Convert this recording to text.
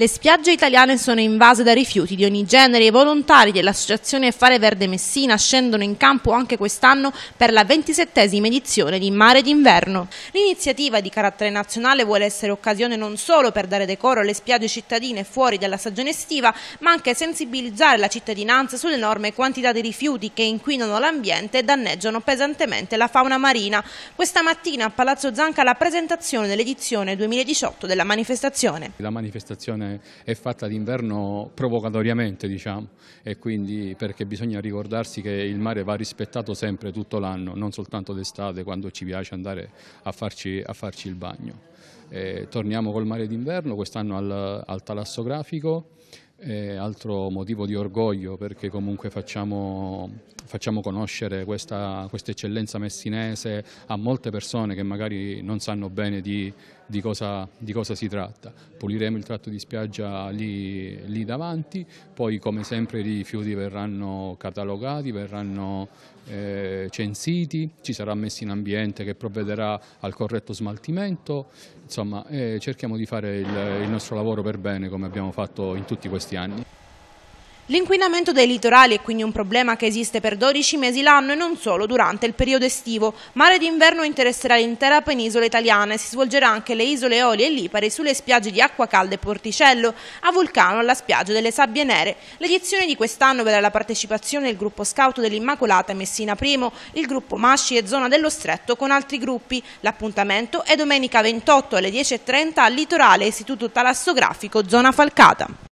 Le spiagge italiane sono invase da rifiuti di ogni genere. e I volontari dell'associazione Fare Verde Messina scendono in campo anche quest'anno per la ventisettesima edizione di Mare d'inverno. L'iniziativa di carattere nazionale vuole essere occasione non solo per dare decoro alle spiagge cittadine fuori dalla stagione estiva, ma anche sensibilizzare la cittadinanza sull'enorme quantità di rifiuti che inquinano l'ambiente e danneggiano pesantemente la fauna marina. Questa mattina a Palazzo Zanca la presentazione dell'edizione 2018 della manifestazione. La manifestazione è fatta d'inverno provocatoriamente, diciamo, e quindi perché bisogna ricordarsi che il mare va rispettato sempre tutto l'anno, non soltanto d'estate quando ci piace andare a farci, a farci il bagno. Eh, torniamo col mare d'inverno, quest'anno al, al talassografico, eh, altro motivo di orgoglio perché comunque facciamo, facciamo conoscere questa, questa eccellenza messinese a molte persone che magari non sanno bene di, di cosa, di cosa si tratta. Puliremo il tratto di spiaggia lì, lì davanti, poi come sempre i rifiuti verranno catalogati, verranno eh, censiti, ci sarà messo in ambiente che provvederà al corretto smaltimento, insomma eh, cerchiamo di fare il, il nostro lavoro per bene come abbiamo fatto in tutti questi anni. L'inquinamento dei litorali è quindi un problema che esiste per 12 mesi l'anno e non solo durante il periodo estivo. Mare d'inverno interesserà l'intera penisola italiana e si svolgerà anche le isole Eolie e Lipari sulle spiagge di Acquacalda e Porticello, a Vulcano alla spiaggia delle Sabbie Nere. L'edizione di quest'anno vedrà la partecipazione del gruppo scout dell'Immacolata Messina I, il gruppo Masci e Zona dello Stretto con altri gruppi. L'appuntamento è domenica 28 alle 10.30 al litorale Istituto Talassografico Zona Falcata.